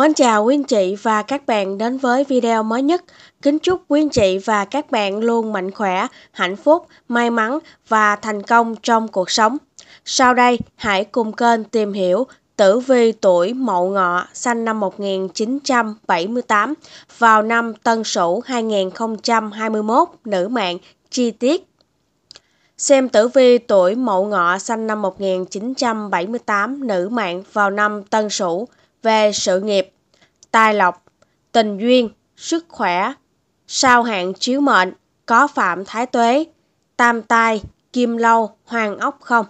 Mến chào quý anh chị và các bạn đến với video mới nhất. Kính chúc quý anh chị và các bạn luôn mạnh khỏe, hạnh phúc, may mắn và thành công trong cuộc sống. Sau đây, hãy cùng kênh tìm hiểu tử vi tuổi Mậu Ngọ sinh năm 1978 vào năm Tân Sửu 2021, nữ mạng, chi tiết. Xem tử vi tuổi Mậu Ngọ sinh năm 1978, nữ mạng vào năm Tân Sửu về sự nghiệp, tài lộc, tình duyên, sức khỏe. Sao hạn chiếu mệnh, có phạm thái tuế, tam tai, kim lâu, hoàng ốc không?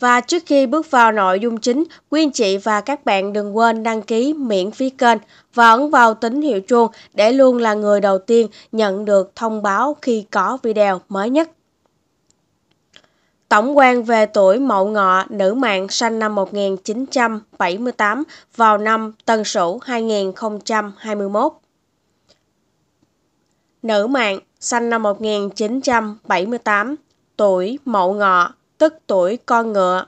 Và trước khi bước vào nội dung chính, quý anh chị và các bạn đừng quên đăng ký miễn phí kênh và ấn vào tín hiệu chuông để luôn là người đầu tiên nhận được thông báo khi có video mới nhất. Tổng quan về tuổi Mậu Ngọ, nữ mạng sinh năm 1978 vào năm Tân Sửu 2021. Nữ mạng sinh năm 1978, tuổi Mậu Ngọ, tức tuổi con ngựa,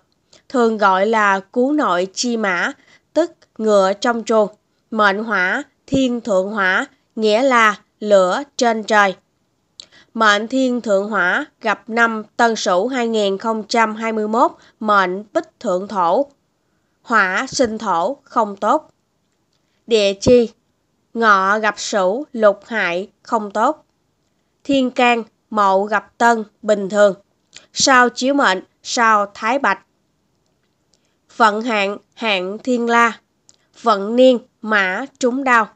thường gọi là cú nội chi mã, tức ngựa trong chuồng, mệnh hỏa, thiên thượng hỏa, nghĩa là lửa trên trời. Mệnh Thiên Thượng Hỏa gặp năm Tân Sửu 2021 mệnh Bích Thượng Thổ. Hỏa sinh thổ không tốt. Địa chi Ngọ gặp Sửu lục hại không tốt. Thiên can Mậu gặp Tân bình thường. Sao chiếu mệnh sao Thái Bạch. Vận hạn hạn Thiên La. Vận niên Mã trúng đau.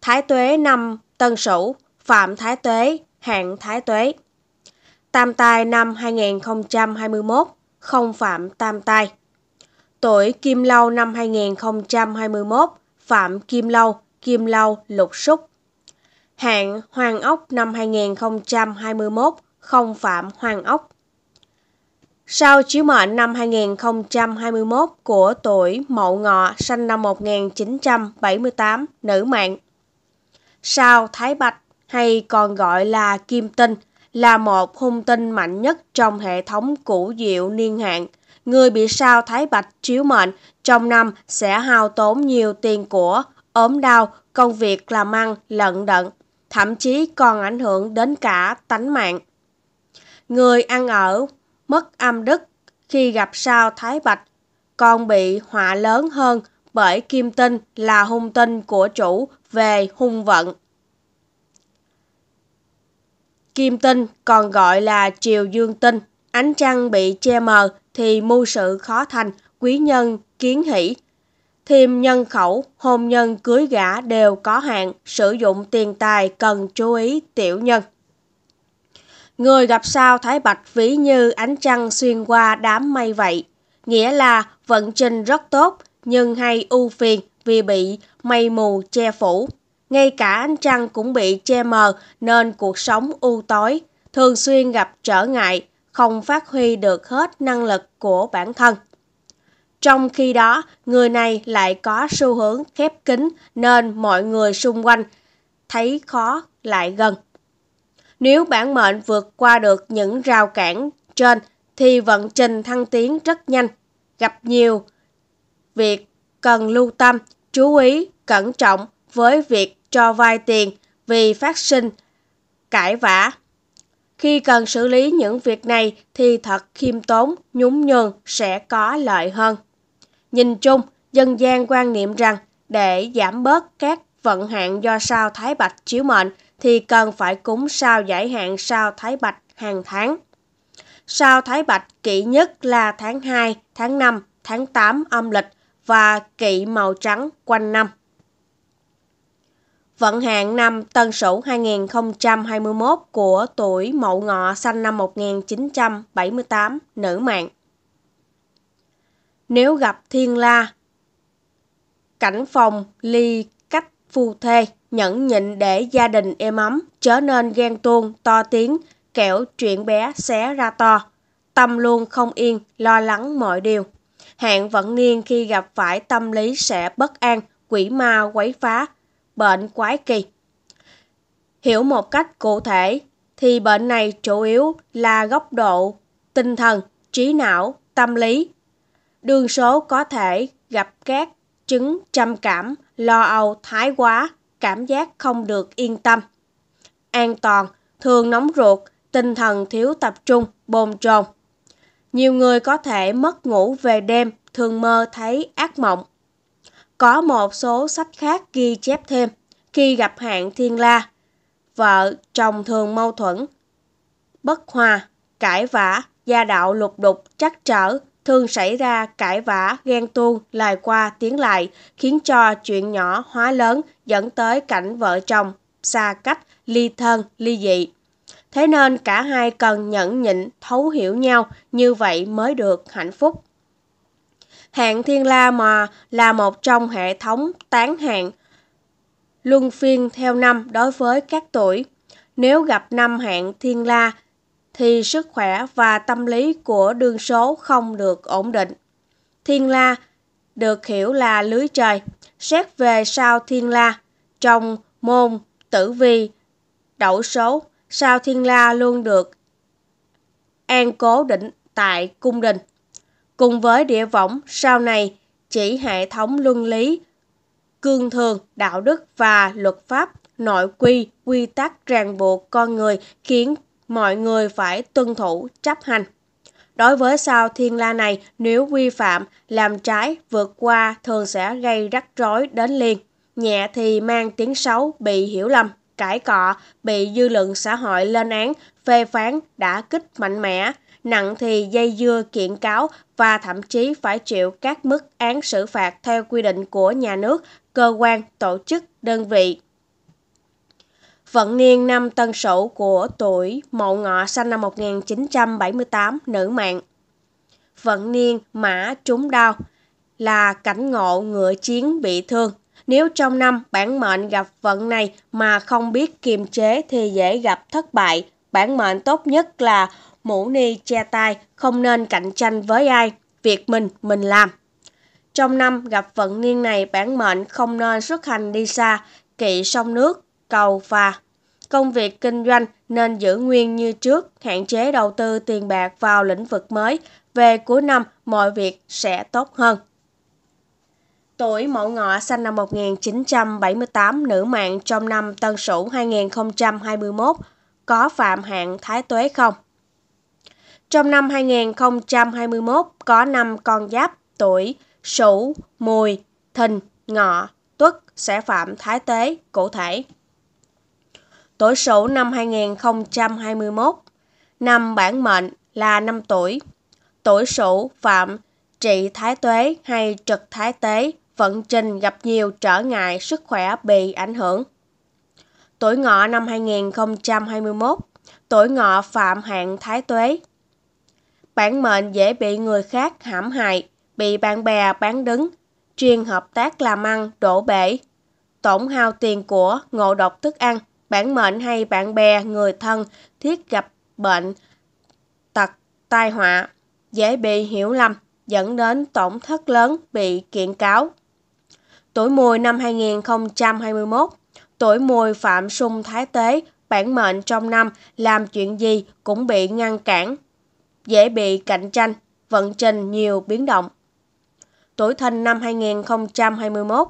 Thái tuế năm Tân Sửu Phạm Thái Tuế hạng thái tuế. Tam tai năm 2021, không phạm tam tai. Tuổi Kim Lâu năm 2021, phạm Kim Lâu, Kim Lâu lục súc. Hạng Hoàng Ốc năm 2021, không phạm Hoàng Ốc. Sau chiếu mệnh năm 2021 của tuổi Mậu Ngọ sinh năm 1978, nữ mạng. sao Thái Bạch hay còn gọi là kim tinh, là một hung tinh mạnh nhất trong hệ thống củ diệu niên hạn. Người bị sao thái bạch chiếu mệnh trong năm sẽ hao tốn nhiều tiền của, ốm đau, công việc làm ăn, lận đận, thậm chí còn ảnh hưởng đến cả tánh mạng. Người ăn ở, mất âm đức khi gặp sao thái bạch, còn bị họa lớn hơn bởi kim tinh là hung tinh của chủ về hung vận. Kim tinh còn gọi là triều dương tinh. Ánh trăng bị che mờ thì mưu sự khó thành, quý nhân kiến hỷ. Thêm nhân khẩu, hôn nhân cưới gả đều có hạn, sử dụng tiền tài cần chú ý tiểu nhân. Người gặp sao Thái Bạch ví như ánh trăng xuyên qua đám mây vậy. Nghĩa là vận trình rất tốt nhưng hay ưu phiền vì bị mây mù che phủ. Ngay cả ánh trăng cũng bị che mờ nên cuộc sống u tối, thường xuyên gặp trở ngại, không phát huy được hết năng lực của bản thân. Trong khi đó, người này lại có xu hướng khép kín nên mọi người xung quanh thấy khó lại gần. Nếu bản mệnh vượt qua được những rào cản trên thì vận trình thăng tiến rất nhanh, gặp nhiều việc cần lưu tâm, chú ý, cẩn trọng, với việc cho vay tiền vì phát sinh cãi vã. Khi cần xử lý những việc này thì thật khiêm tốn, nhún nhường sẽ có lợi hơn. Nhìn chung, dân gian quan niệm rằng để giảm bớt các vận hạn do sao thái bạch chiếu mệnh thì cần phải cúng sao giải hạn sao thái bạch hàng tháng. Sao thái bạch kỵ nhất là tháng 2, tháng 5, tháng 8 âm lịch và kỵ màu trắng quanh năm vận hạn năm Tân Sửu 2021 của tuổi Mậu Ngọ sinh năm 1978, nữ mạng. Nếu gặp thiên la, cảnh phòng ly cách phu thê, nhẫn nhịn để gia đình êm ấm, trở nên ghen tuông, to tiếng, kẻo chuyện bé xé ra to. Tâm luôn không yên, lo lắng mọi điều. Hạn vận niên khi gặp phải tâm lý sẽ bất an, quỷ ma quấy phá, bệnh quái kỳ. Hiểu một cách cụ thể thì bệnh này chủ yếu là góc độ tinh thần, trí não, tâm lý. Đường số có thể gặp các chứng trầm cảm, lo âu thái quá, cảm giác không được yên tâm. An toàn, thường nóng ruột, tinh thần thiếu tập trung, bồn chồn. Nhiều người có thể mất ngủ về đêm, thường mơ thấy ác mộng. Có một số sách khác ghi chép thêm, khi gặp hạng thiên la, vợ, chồng thường mâu thuẫn, bất hòa, cãi vã, gia đạo lục đục, chắc trở, thường xảy ra cãi vã, ghen tuông, lại qua tiếng lại, khiến cho chuyện nhỏ hóa lớn dẫn tới cảnh vợ chồng, xa cách, ly thân, ly dị. Thế nên cả hai cần nhẫn nhịn, thấu hiểu nhau, như vậy mới được hạnh phúc. Hạng Thiên La Mà là một trong hệ thống tán hạng, luân phiên theo năm đối với các tuổi. Nếu gặp năm hạng Thiên La thì sức khỏe và tâm lý của đương số không được ổn định. Thiên La được hiểu là lưới trời, xét về sao Thiên La trong môn tử vi đậu số, sao Thiên La luôn được an cố định tại cung đình. Cùng với địa võng sau này chỉ hệ thống luân lý, cương thường, đạo đức và luật pháp, nội quy, quy tắc ràng buộc con người khiến mọi người phải tuân thủ, chấp hành. Đối với sao thiên la này, nếu vi phạm, làm trái, vượt qua thường sẽ gây rắc rối đến liền. Nhẹ thì mang tiếng xấu, bị hiểu lầm, cãi cọ, bị dư luận xã hội lên án, phê phán, đã kích mạnh mẽ, nặng thì dây dưa kiện cáo và thậm chí phải chịu các mức án xử phạt theo quy định của nhà nước, cơ quan, tổ chức, đơn vị. Vận niên năm Tân Sửu của tuổi Mậu Ngọ sinh năm 1978, nữ mạng. Vận niên Mã trúng đau là cảnh ngộ ngựa chiến bị thương. Nếu trong năm bản mệnh gặp vận này mà không biết kiềm chế thì dễ gặp thất bại. Bản mệnh tốt nhất là mũ ni che tai không nên cạnh tranh với ai, việc mình mình làm. Trong năm gặp vận niên này bản mệnh không nên xuất hành đi xa, kỵ sông nước, cầu và công việc kinh doanh nên giữ nguyên như trước, hạn chế đầu tư tiền bạc vào lĩnh vực mới. Về cuối năm, mọi việc sẽ tốt hơn. Tuổi Mậu Ngọ sinh năm 1978, nữ mạng trong năm Tân Sửu 2021, có phạm hạn Thái Tuế không? Trong năm 2021 có năm con giáp tuổi Sửu, Mùi, Thìn, Ngọ, Tuất sẽ phạm thái tế cụ thể. Tuổi Sửu năm 2021, năm bản mệnh là năm tuổi. Tuổi Sửu phạm trị thái tuế hay trực thái tế, vận trình gặp nhiều trở ngại sức khỏe bị ảnh hưởng. Tuổi Ngọ năm 2021, tuổi Ngọ phạm hạn thái tuế, bản mệnh dễ bị người khác hãm hại, bị bạn bè bán đứng, chuyên hợp tác làm ăn, đổ bể, tổn hao tiền của, ngộ độc thức ăn, bản mệnh hay bạn bè, người thân thiết gặp bệnh, tật, tai họa, dễ bị hiểu lầm, dẫn đến tổn thất lớn, bị kiện cáo. Tuổi mùi năm 2021 Tuổi mùi phạm sung thái tế, bản mệnh trong năm làm chuyện gì cũng bị ngăn cản, dễ bị cạnh tranh, vận trình nhiều biến động. Tuổi thìn năm 2021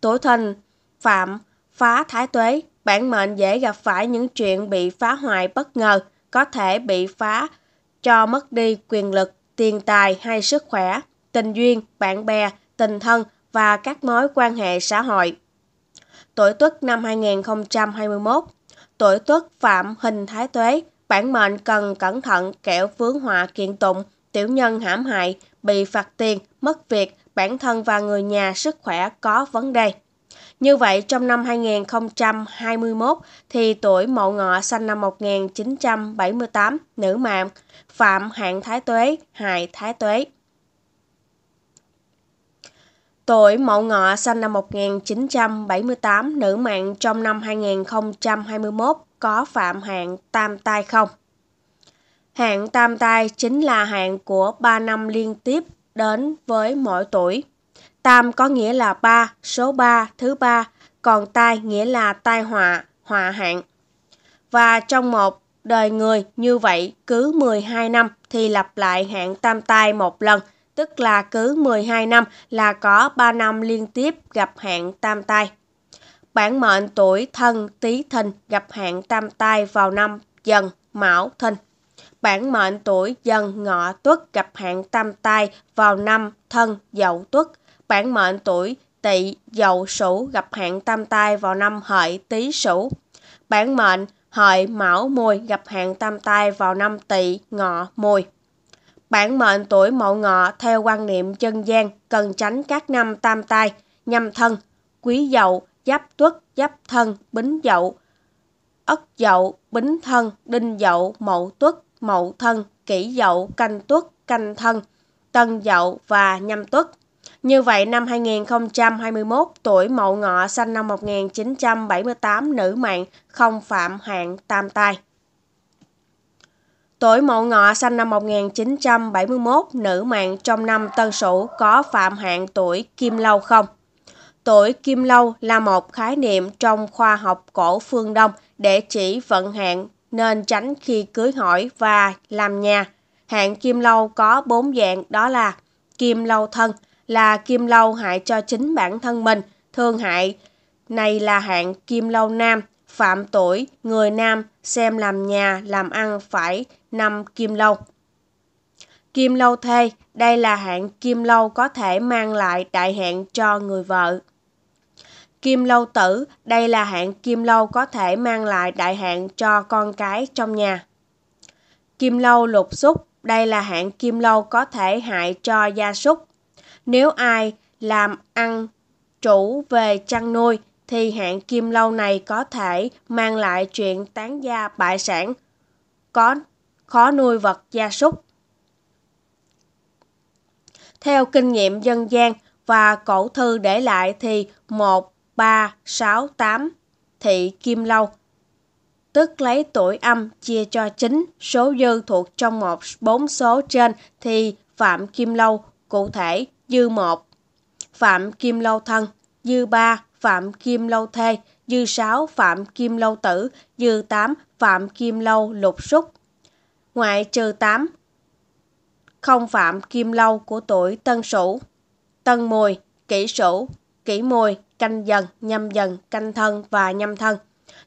Tuổi thìn, phạm, phá thái tuế, bản mệnh dễ gặp phải những chuyện bị phá hoại bất ngờ, có thể bị phá cho mất đi quyền lực, tiền tài hay sức khỏe, tình duyên, bạn bè, tình thân và các mối quan hệ xã hội. Tuổi Tuất năm 2021 Tuổi Tuất phạm hình thái tuế, Bản mệnh cần cẩn thận kẻo vướng họa kiện tụng, tiểu nhân hãm hại, bị phạt tiền, mất việc, bản thân và người nhà sức khỏe có vấn đề. Như vậy trong năm 2021 thì tuổi Mậu Ngọ sinh năm 1978, nữ mạng, phạm hạng thái tuế, hại thái tuế. Tuổi Mậu Ngọ sinh năm 1978, nữ mạng trong năm 2021 có phạm hạn tam tai không. Hạn tam tai chính là hạn của 3 năm liên tiếp đến với mỗi tuổi. Tam có nghĩa là 3, số 3, thứ 3, còn tai nghĩa là tai họa, họa hạn. Và trong một đời người như vậy cứ 12 năm thì lặp lại hạn tam tai một lần, tức là cứ 12 năm là có 3 năm liên tiếp gặp hạn tam tai bản mệnh tuổi thân tý thìn gặp hạn tam tai vào năm dần mão thìn. Bản mệnh tuổi dần ngọ tuất gặp hạn tam tai vào năm thân dậu tuất. Bản mệnh tuổi tỵ dậu sửu gặp hạn tam tai vào năm hợi tý sửu. Bản mệnh hợi mão mùi gặp hạn tam tai vào năm tỵ ngọ mùi. Bản mệnh tuổi mậu ngọ theo quan niệm dân gian cần tránh các năm tam tai, nhâm thân, quý dậu, giáp tuất, giáp thân, bính dậu, ất dậu, bính thân, đinh dậu, mậu tuất, mậu thân, kỷ dậu, canh tuất, canh thân, tân dậu và nhâm tuất. Như vậy năm 2021, tuổi Mậu Ngọ sinh năm 1978 nữ mạng không phạm hạn tam tai. Tuổi Mậu Ngọ sinh năm 1971, nữ mạng trong năm Tân Sửu có phạm hạn tuổi Kim Lâu không? Tuổi kim lâu là một khái niệm trong khoa học cổ phương Đông để chỉ vận hạn nên tránh khi cưới hỏi và làm nhà. Hạn kim lâu có bốn dạng đó là kim lâu thân là kim lâu hại cho chính bản thân mình, thương hại. Này là hạn kim lâu nam, phạm tuổi, người nam xem làm nhà, làm ăn phải năm kim lâu. Kim lâu thê, đây là hạn kim lâu có thể mang lại đại hạn cho người vợ. Kim lâu tử, đây là hạn kim lâu có thể mang lại đại hạn cho con cái trong nhà. Kim lâu lục xúc, đây là hạn kim lâu có thể hại cho gia súc. Nếu ai làm ăn chủ về chăn nuôi thì hạn kim lâu này có thể mang lại chuyện tán gia bại sản, có khó nuôi vật gia súc. Theo kinh nghiệm dân gian và cổ thư để lại thì một 368 Thị Kim Lâu tức lấy tuổi âm chia cho chính số dư thuộc trong một bốn số trên thì Phạm Kim Lâu cụ thể dư 1 Phạm Kim Lâu thân dư 3 Phạm Kim Lâu thê dư 6 Phạm Kim Lâu tử dư 8 Phạm Kim Lâu lục súc ngoại trừ 8 không Phạm Kim Lâu của tuổi Tân Sửu Tân Mùi Kỷ Sửu Kỷ Mùi canh dần, nhâm dần, canh thân và nhâm thân.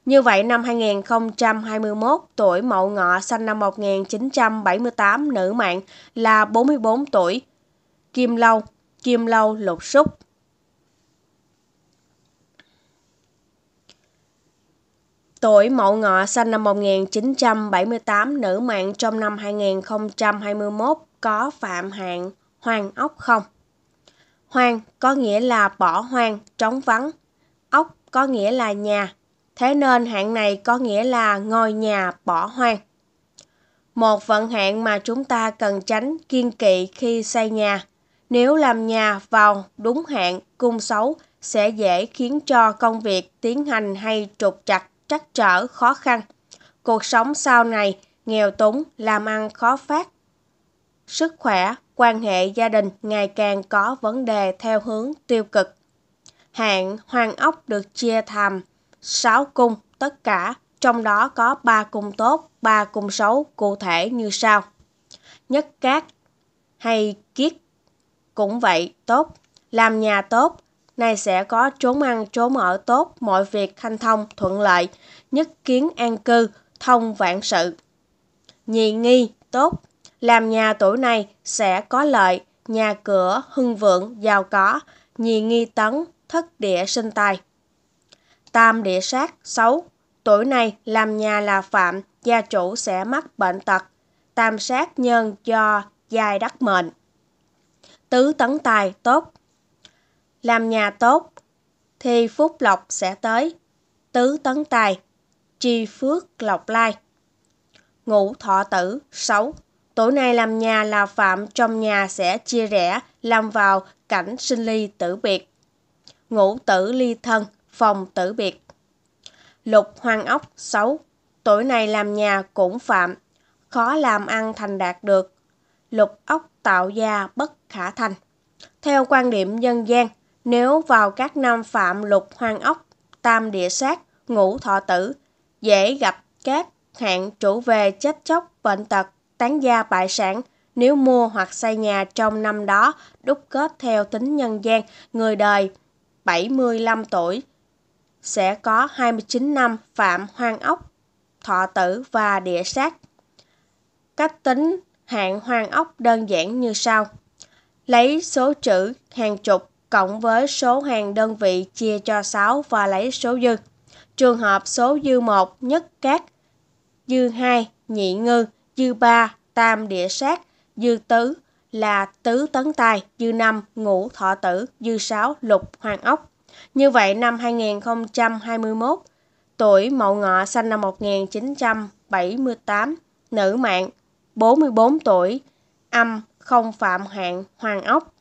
Như vậy năm 2021, tuổi Mậu Ngọ sinh năm 1978 nữ mạng là 44 tuổi. Kim Lâu, Kim Lâu lục xúc. Tuổi Mậu Ngọ sinh năm 1978 nữ mạng trong năm 2021 có phạm hạn Hoàng Ốc không? Hoang có nghĩa là bỏ hoang, trống vắng. Ốc có nghĩa là nhà. Thế nên hạn này có nghĩa là ngôi nhà bỏ hoang. Một vận hạn mà chúng ta cần tránh kiên kỵ khi xây nhà. Nếu làm nhà vào đúng hạn, cung xấu sẽ dễ khiến cho công việc tiến hành hay trục trặc, trắc trở, khó khăn. Cuộc sống sau này nghèo túng, làm ăn khó phát, sức khỏe quan hệ gia đình ngày càng có vấn đề theo hướng tiêu cực. Hạng hoàng ốc được chia thành 6 cung tất cả, trong đó có 3 cung tốt, 3 cung xấu cụ thể như sau. Nhất cát hay kiết cũng vậy, tốt, làm nhà tốt, này sẽ có trốn ăn trốn ở tốt, mọi việc hanh thông thuận lợi, nhất kiến an cư, thông vạn sự. Nhị nghi, tốt, làm nhà tuổi này sẽ có lợi, nhà cửa hưng vượng, giàu có, nhì nghi tấn, thất địa sinh tài. Tam địa sát, xấu. Tuổi này làm nhà là phạm, gia chủ sẽ mắc bệnh tật. Tam sát nhân do dài đắc mệnh. Tứ tấn tài, tốt. Làm nhà tốt, thì phúc lộc sẽ tới. Tứ tấn tài, chi phước lộc lai. Ngũ thọ tử, xấu. Tổ này làm nhà là phạm trong nhà sẽ chia rẽ, làm vào cảnh sinh ly tử biệt. Ngũ tử ly thân, phòng tử biệt. Lục hoang ốc xấu Tuổi này làm nhà cũng phạm, khó làm ăn thành đạt được. Lục ốc tạo gia bất khả thành. Theo quan điểm dân gian, nếu vào các năm phạm lục hoang ốc, tam địa sát, ngũ thọ tử, dễ gặp các hạn chủ về chết chóc, bệnh tật, tán gia bại sản. Nếu mua hoặc xây nhà trong năm đó, đúc kết theo tính nhân gian, người đời 75 tuổi sẽ có 29 năm phạm hoang ốc, thọ tử và địa sát. Cách tính hạn hoang ốc đơn giản như sau. Lấy số chữ hàng chục cộng với số hàng đơn vị chia cho 6 và lấy số dư. Trường hợp số dư 1 nhất cát, dư 2 nhị ngư, dư ba tam địa sát, dư tứ là tứ tấn tài, dư năm ngũ thọ tử, dư sáu lục hoàng ốc. Như vậy năm 2021, tuổi Mậu Ngọ sinh năm 1978, nữ mạng 44 tuổi, âm không phạm hạn hoàng ốc.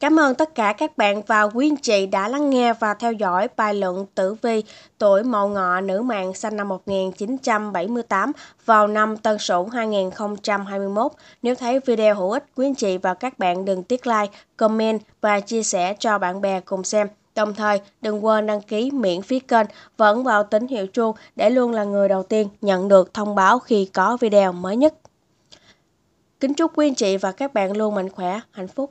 Cảm ơn tất cả các bạn và quý anh chị đã lắng nghe và theo dõi bài luận tử vi tuổi mậu ngọ nữ mạng sinh năm 1978 vào năm Tân Sửu 2021. Nếu thấy video hữu ích, quý anh chị và các bạn đừng tiếc like, comment và chia sẻ cho bạn bè cùng xem. Đồng thời, đừng quên đăng ký miễn phí kênh và ấn vào tín hiệu chuông để luôn là người đầu tiên nhận được thông báo khi có video mới nhất. Kính chúc quý anh chị và các bạn luôn mạnh khỏe, hạnh phúc.